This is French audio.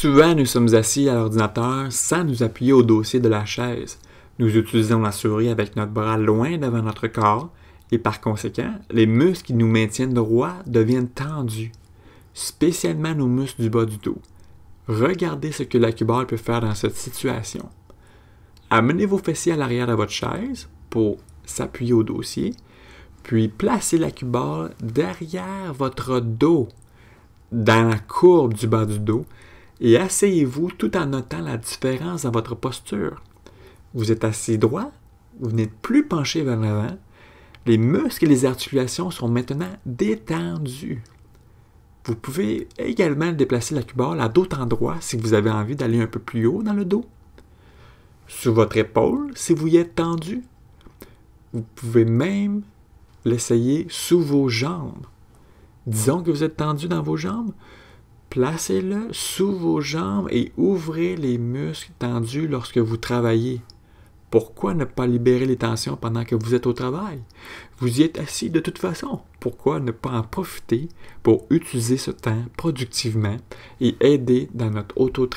Souvent, nous sommes assis à l'ordinateur sans nous appuyer au dossier de la chaise. Nous utilisons la souris avec notre bras loin devant notre corps et par conséquent, les muscles qui nous maintiennent droit deviennent tendus, spécialement nos muscles du bas du dos. Regardez ce que l'acubar peut faire dans cette situation. Amenez vos fessiers à l'arrière de votre chaise pour s'appuyer au dossier, puis placez l'acubar derrière votre dos, dans la courbe du bas du dos, et asseyez-vous tout en notant la différence dans votre posture. Vous êtes assis droit, vous n'êtes plus penché vers l'avant, les muscles et les articulations sont maintenant détendus. Vous pouvez également déplacer la cubole à d'autres endroits si vous avez envie d'aller un peu plus haut dans le dos. Sous votre épaule si vous y êtes tendu. Vous pouvez même l'essayer sous vos jambes. Disons que vous êtes tendu dans vos jambes. Placez-le sous vos jambes et ouvrez les muscles tendus lorsque vous travaillez. Pourquoi ne pas libérer les tensions pendant que vous êtes au travail? Vous y êtes assis de toute façon. Pourquoi ne pas en profiter pour utiliser ce temps productivement et aider dans notre auto